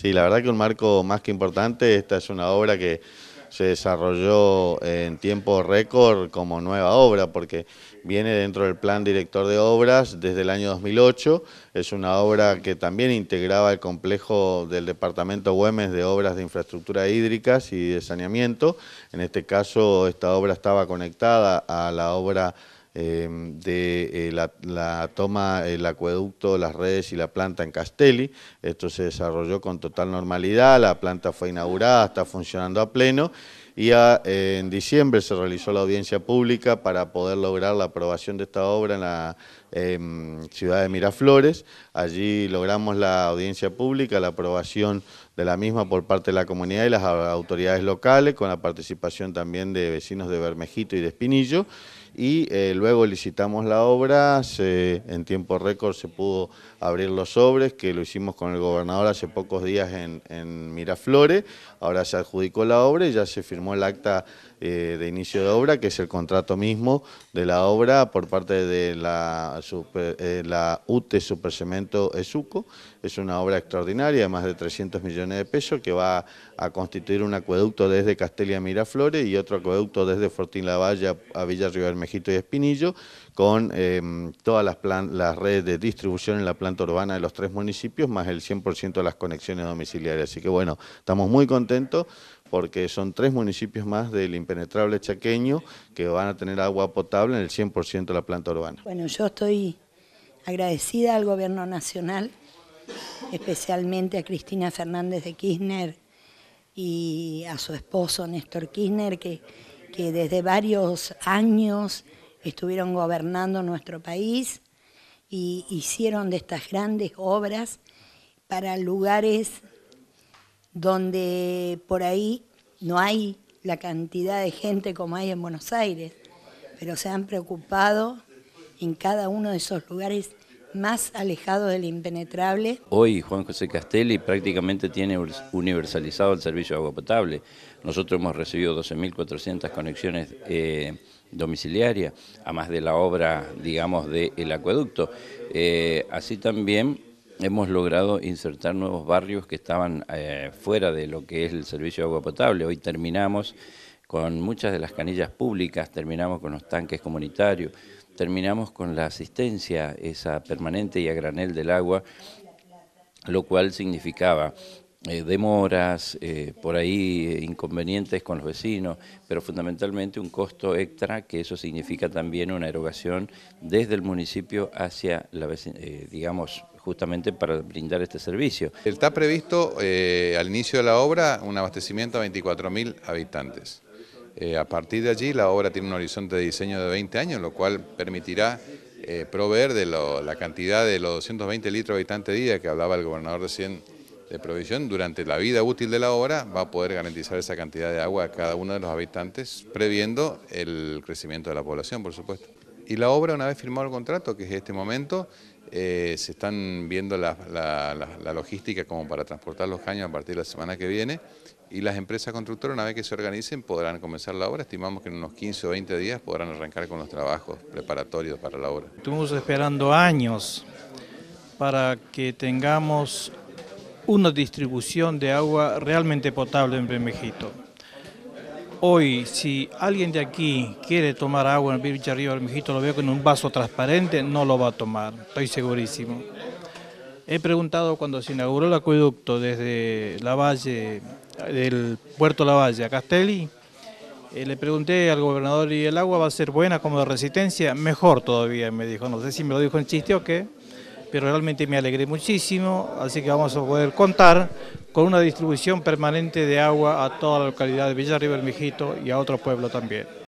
Sí, la verdad que un marco más que importante, esta es una obra que se desarrolló en tiempo récord como nueva obra, porque viene dentro del plan director de obras desde el año 2008, es una obra que también integraba el complejo del departamento Güemes de obras de infraestructura hídricas y de saneamiento, en este caso esta obra estaba conectada a la obra Em, de eh, la, la, toma, eh, el acueducto, las redes y la planta en Castelli. Esto se desarrolló con total normalidad, la planta fue inaugurada, está funcionando a pleno y en diciembre se realizó la audiencia pública para poder lograr la aprobación de esta obra en la ciudad de Miraflores. Allí logramos la audiencia pública, la aprobación de la misma por parte de la comunidad y las autoridades locales, con la participación también de vecinos de Bermejito y de Espinillo. Y eh, luego licitamos la obra, en tiempo récord se pudo abrir los sobres, que lo hicimos con el gobernador hace pocos días en, en Miraflores. Ahora se adjudicó la obra y ya se firmó el acta eh, de inicio de obra, que es el contrato mismo de la obra por parte de la, super, eh, UTE Supercemento Esuco. Es una obra extraordinaria de más de 300 millones de pesos que va a constituir un acueducto desde Castelia Miraflores y otro acueducto desde Fortín La a Villa Río Mejito y Espinillo, con em, todas las, las redes de distribución en la planta urbana de los tres municipios, más el 100% de las conexiones domiciliarias. Así que bueno, estamos muy contentos porque son tres municipios más del impenetrable chaqueño que van a tener agua potable en el 100% de la planta urbana. Bueno, yo estoy agradecida al Gobierno Nacional, especialmente a Cristina Fernández de Kirchner y a su esposo Néstor Kirchner, que, que desde varios años estuvieron gobernando nuestro país y hicieron de estas grandes obras para lugares donde por ahí no hay la cantidad de gente como hay en Buenos Aires, pero se han preocupado en cada uno de esos lugares más alejados del impenetrable. Hoy Juan José Castelli prácticamente tiene universalizado el servicio de agua potable. Nosotros hemos recibido 12.400 conexiones eh, domiciliarias domiciliarias, más de la obra, digamos, del acueducto. Eh, así también hemos logrado insertar nuevos barrios que estaban eh, fuera de lo que es el servicio de agua potable. Hoy terminamos con muchas de las canillas públicas, terminamos con los tanques comunitarios, terminamos con la asistencia esa permanente y a granel del agua, lo cual significaba eh, demoras, eh, por ahí inconvenientes con los vecinos, pero fundamentalmente un costo extra que eso significa también una erogación desde el municipio hacia la eh, digamos justamente para brindar este servicio. Está previsto eh, al inicio de la obra un abastecimiento a 24.000 habitantes. Eh, a partir de allí la obra tiene un horizonte de diseño de 20 años, lo cual permitirá eh, proveer de la cantidad de los 220 litros habitante día que hablaba el gobernador recién de provisión, durante la vida útil de la obra va a poder garantizar esa cantidad de agua a cada uno de los habitantes, previendo el crecimiento de la población, por supuesto. Y la obra, una vez firmado el contrato, que es este momento, eh, se están viendo la, logística como para transportar los caños a partir de la semana que viene y las empresas constructoras una vez que se organicen podrán comenzar la obra, estimamos que en unos 15 o 20 días podrán arrancar con los trabajos preparatorios para la obra. Estuvimos esperando años para que tengamos una distribución de agua realmente potable en Bremejito. Hoy, si alguien de aquí quiere tomar agua en el arriba Río mijito, lo veo con un vaso transparente, no lo va a tomar, estoy segurísimo. He preguntado cuando se inauguró el acueducto desde la valle, del puerto La Valle a Castelli, eh, le pregunté al gobernador y el agua va a ser buena como de resistencia, mejor todavía, me dijo. No sé si me lo dijo en chiste o qué, pero realmente me alegré muchísimo, así que vamos a poder contar con una distribución permanente de agua a toda la localidad de Villa River Mijito y a otro pueblo también.